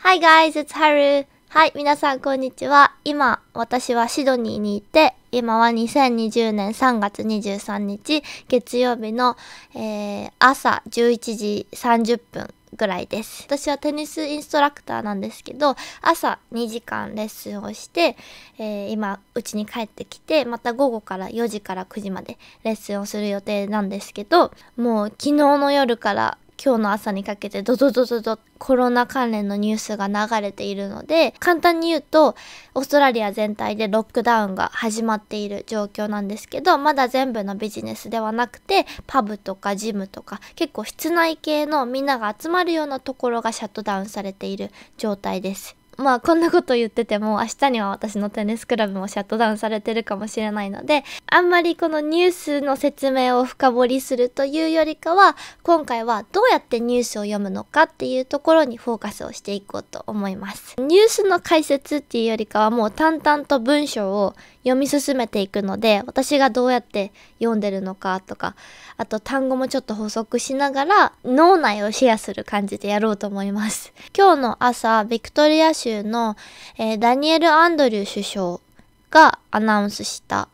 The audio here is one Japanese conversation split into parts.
Hi guys, it's Haru! はい、皆さんこんにちは。今、私はシドニーにいて、今は2020年3月23日月曜日の、えー、朝11時30分ぐらいです。私はテニスインストラクターなんですけど、朝2時間レッスンをして、えー、今、うちに帰ってきて、また午後から4時から9時までレッスンをする予定なんですけど、もう昨日の夜から今日の朝にかけてドドドドドコロナ関連のニュースが流れているので簡単に言うとオーストラリア全体でロックダウンが始まっている状況なんですけどまだ全部のビジネスではなくてパブとかジムとか結構室内系のみんなが集まるようなところがシャットダウンされている状態です。まあこんなこと言ってても明日には私のテニスクラブもシャットダウンされてるかもしれないのであんまりこのニュースの説明を深掘りするというよりかは今回はどうやってニュースを読むのかっていうところにフォーカスをしていこうと思いますニュースの解説っていうよりかはもう淡々と文章を読み進めていくので私がどうやって読んでるのかとかあと単語もちょっと補足しながら脳内をシェアする感じでやろうと思います今日の朝ビクトリア州州の、えー、ダニエル・アンドリュー首相がアナウンスした、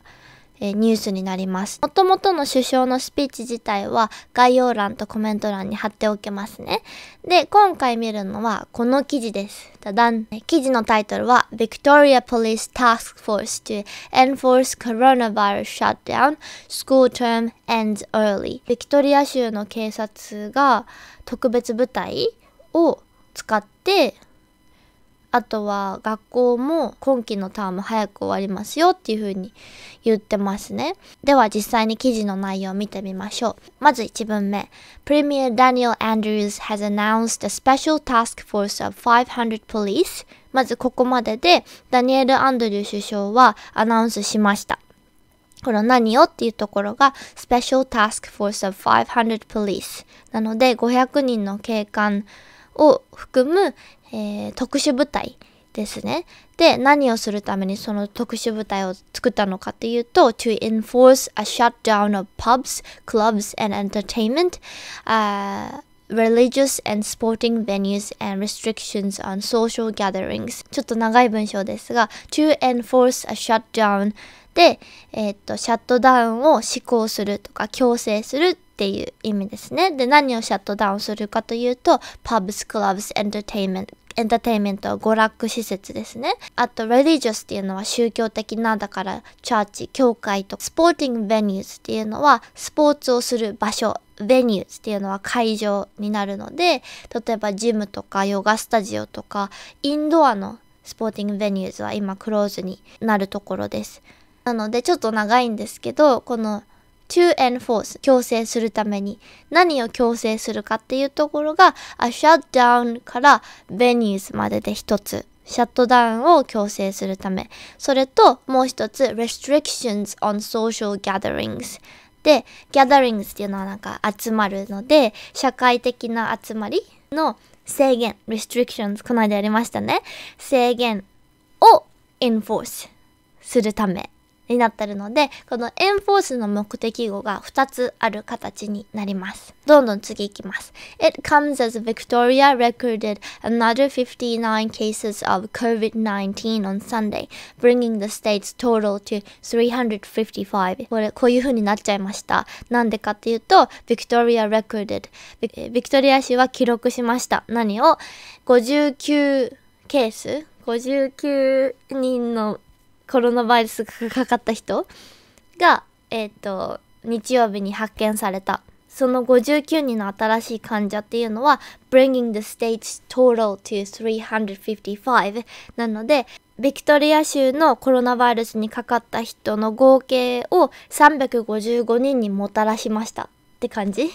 えー、ニュースになります。もともとの首相のスピーチ自体は概要欄とコメント欄に貼っておけますね。で、今回見るのはこの記事です。ダだ記事のタイトルは Victoria Police Task Force to Enforce Coronavirus Shutdown School Term Ends Early。ビクトリア州の警察が特別部隊を使ってあとは学校も今期のターンも早く終わりますよっていう風に言ってますね。では実際に記事の内容を見てみましょう。まず1文目。Premier Daniel Andrews has announced a special task force of 500 police まずここまででダニエル・アンドリュー首相はアナウンスしました。この何をっていうところが Special Task Force of 500 Police なので500人の警官を含む、えー、特殊部隊ですね。で、何をするためにその特殊部隊を作ったのかっていうと、to enforce a shutdown of pubs, clubs and entertainment、uh,、religious and sporting venues and restrictions on social gatherings ちょっと長い文章ですが to enforce a shutdown、えー、と、シャットダウンを施行するとか、強制するっていう意味ですね。で、何をシャットダウンするかというと、パブスクラブ u b s e n t e r t a i エンターテインメントは娯楽施設ですね。あと、レ e l i g i っていうのは宗教的な、だから、チャーチ、教会と、sporting v e n u っていうのは、スポーツをする場所、ベニ n u e っていうのは会場になるので、例えばジムとかヨガスタジオとか、インドアのスポーティングベニューズは今クローズになるところです。なのでちょっと長いんですけど、この to enforce 強制するために何を強制するかっていうところが a shutdown から venues までで一つシャットダウンを強制するためそれともう一つ restrictions on social gatherings で gatherings っていうのはなんか集まるので社会的な集まりの制限 restrictions この間やりましたね制限を enforce するためになってるので、このエンフォースの目的語が2つある形になります。どんどん次いきます。It comes as Victoria recorded another 59 cases of COVID-19 on Sunday, bringing the state's total to 355. これ、こういう風になっちゃいました。なんでかっていうと、Victoria recorded。Victoria 氏は記録しました。何を ?59 ケース ?59 人のコロナウイルスがかかった人が、えっ、ー、と、日曜日に発見された。その59人の新しい患者っていうのは、bringing the state's total to 355なので、ビクトリア州のコロナウイルスにかかった人の合計を355人にもたらしました。って感じ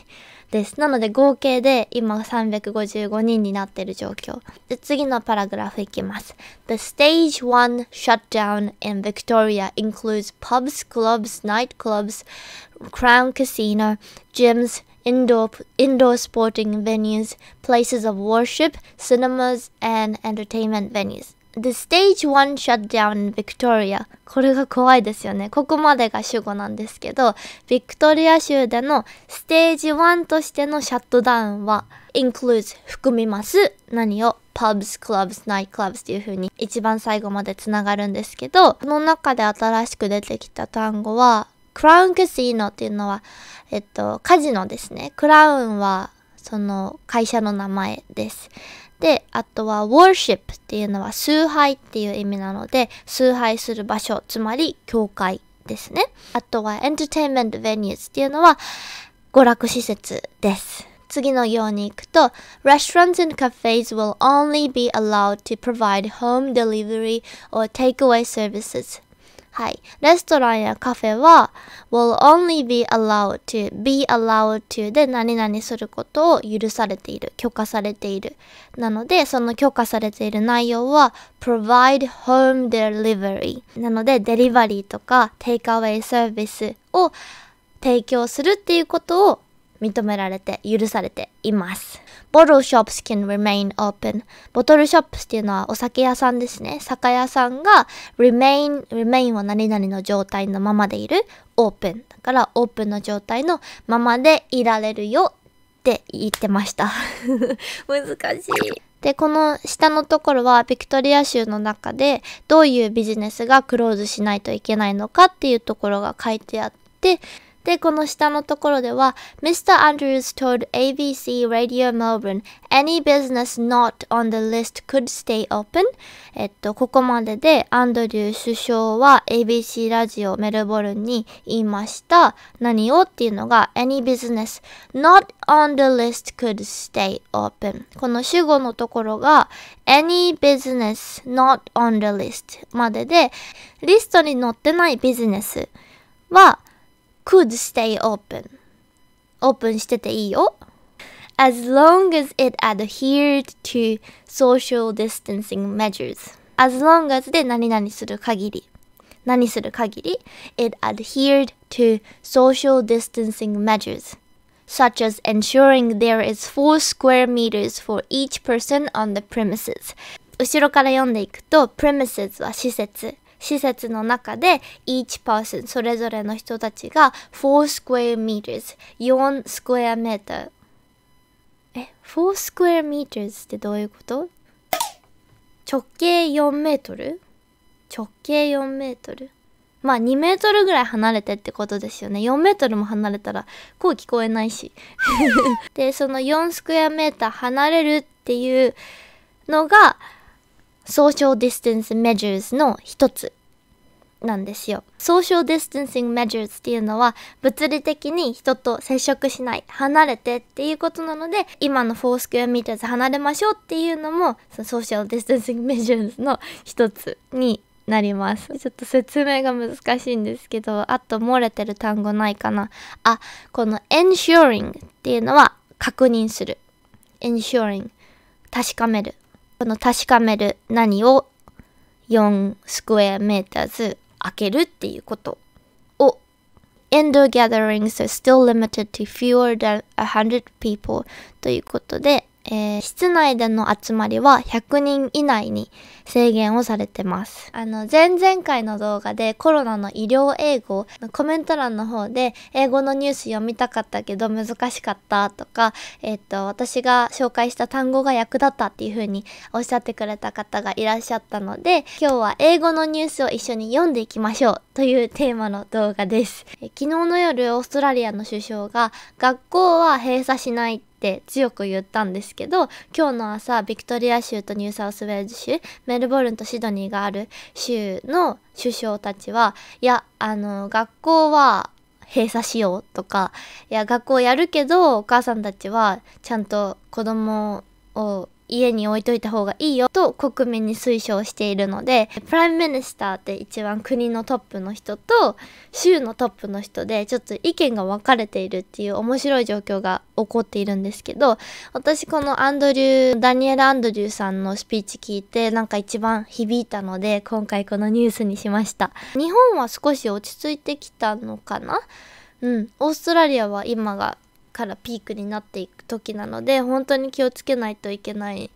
です。なので合計で今355人になってる状況。で次のパラグラフいきます。The stage 1 shutdown in Victoria includes pubs, clubs, nightclubs, Crown Casino, gyms, indoor, indoor sporting venues, places of worship, cinemas, and entertainment venues. The stage one shut down in Victoria これが怖いですよね。ここまでが主語なんですけど、ビクトリア州でのステージ1としてのシャットダウンは includes 含みます。何を pubs, clubs, nightclubs っていう風に一番最後までつながるんですけど、この中で新しく出てきた単語はクラウンカジノっていうのは、えっと、カジノですね。クラウンはその会社の名前です。で、あとは worship っていうのは崇拝っていう意味なので、崇拝する場所、つまり教会ですね。あとは entertainment venues っていうのは娯楽施設です。次のように行くと、Restaurants and cafes will only be allowed to provide home delivery or takeaway services はい。レストランやカフェは will only be allowed to be allowed to で何々することを許されている、許可されている。なので、その許可されている内容は provide home delivery なので、デリバリーとか take away service を提供するっていうことを認められて許されています。ボトルショップ can remain open. ボトルショップっていうのはお酒屋さんですね。酒屋さんが remain, remain は何々の状態のままでいる open。だからオープンの状態のままでいられるよって言ってました。難しい。で、この下のところは、ビクトリア州の中で、どういうビジネスがクローズしないといけないのかっていうところが書いてあって、で、この下のところでは、Mr. Andrews told ABC Radio Melbourne any business not on the list could stay open えっと、ここまででアンドリュー首相は ABC ラジオメルボルンに言いました。何をっていうのが any business not on the list could stay open この主語のところが any business not on the list まででリストに載ってないビジネスは could stay open. as long as it adhered to social distancing measures. As long as で何々する限り。何する限り It adhered to social distancing measures. Such as ensuring there is 4 square meters for each person on the premises. 後ろから読んでいくと、premises は施設。施設の中で each person それぞれの人たちが4 square meters 4 square meter え4 square meters ってどういうこと直径4メートル直径4メートルまあ2メートルぐらい離れてってことですよね。4メートルも離れたらこう聞こえないし。で、その4スクエアメーター離れるっていうのがソーシャルディスタンスメジャーズの一つなんですよ。ソーシャルディスタンシングメジャーズっていうのは物理的に人と接触しない、離れてっていうことなので今の4スクエアミターズ離れましょうっていうのもそのソーシャルディスタンシングメジャーズの一つになります。ちょっと説明が難しいんですけど、あと漏れてる単語ないかな。あ、この ensuring っていうのは確認する。ensuring 確かめる。この確かめる何を4スクエアメーターズ開けるっていうことを Indoor gatherings are still limited to fewer than 100 people ということでえー、室内での集まりは100人以内に制限をされてます。あの、前々回の動画でコロナの医療英語、コメント欄の方で英語のニュース読みたかったけど難しかったとか、えっ、ー、と、私が紹介した単語が役立ったっていう風におっしゃってくれた方がいらっしゃったので、今日は英語のニュースを一緒に読んでいきましょうというテーマの動画です。昨日の夜、オーストラリアの首相が学校は閉鎖しないって強く言ったんですけど、今日の朝、ビクトリア州とニューサウスウェールズ州、メルボルンとシドニーがある州の首相たちは、いや、あの、学校は閉鎖しようとか、いや、学校やるけど、お母さんたちはちゃんと子供を家に置いといた方がいいよと国民に推奨しているのでプライムミニスターって一番国のトップの人と州のトップの人でちょっと意見が分かれているっていう面白い状況が起こっているんですけど私このアンドリューダニエル・アンドリューさんのスピーチ聞いてなんか一番響いたので今回このニュースにしました日本は少し落ち着いてきたのかなうんオーストラリアは今がからピークになっていく時なので本当に気をつけないといけない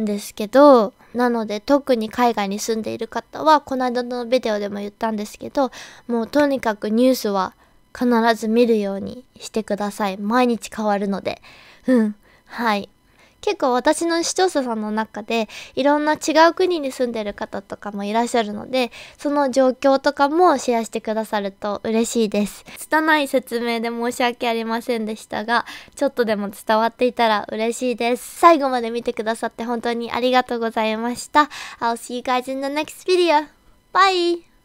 んですけどなので特に海外に住んでいる方はこの間のビデオでも言ったんですけどもうとにかくニュースは必ず見るようにしてください毎日変わるのでうんはい結構私の視聴者さんの中でいろんな違う国に住んでる方とかもいらっしゃるのでその状況とかもシェアしてくださると嬉しいです拙い説明で申し訳ありませんでしたがちょっとでも伝わっていたら嬉しいです最後まで見てくださって本当にありがとうございました I'll see you guys in the next video Bye!